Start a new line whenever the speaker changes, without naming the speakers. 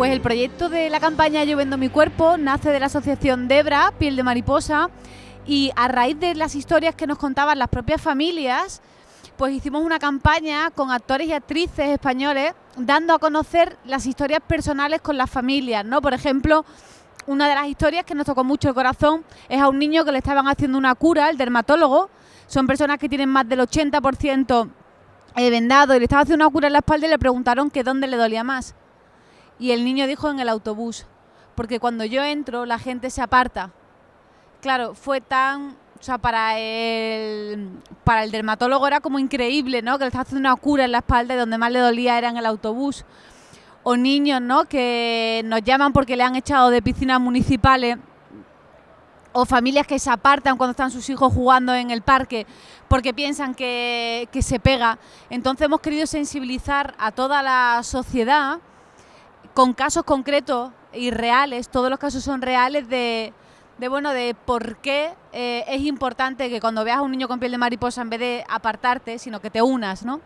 Pues el proyecto de la campaña Yo vendo mi cuerpo nace de la asociación Debra, Piel de Mariposa, y a raíz de las historias que nos contaban las propias familias, pues hicimos una campaña con actores y actrices españoles dando a conocer las historias personales con las familias, ¿no? Por ejemplo, una de las historias que nos tocó mucho el corazón es a un niño que le estaban haciendo una cura, el dermatólogo. Son personas que tienen más del 80% eh, vendado y le estaban haciendo una cura en la espalda y le preguntaron que dónde le dolía más. Y el niño dijo en el autobús, porque cuando yo entro la gente se aparta. Claro, fue tan... O sea, para el, para el dermatólogo era como increíble, ¿no? Que le estaba haciendo una cura en la espalda y donde más le dolía era en el autobús. O niños, ¿no? Que nos llaman porque le han echado de piscinas municipales o familias que se apartan cuando están sus hijos jugando en el parque porque piensan que, que, se pega. Entonces hemos querido sensibilizar a toda la sociedad con casos concretos y reales, todos los casos son reales de, de bueno, de por qué eh, es importante que cuando veas a un niño con piel de mariposa, en vez de apartarte, sino que te unas, ¿no?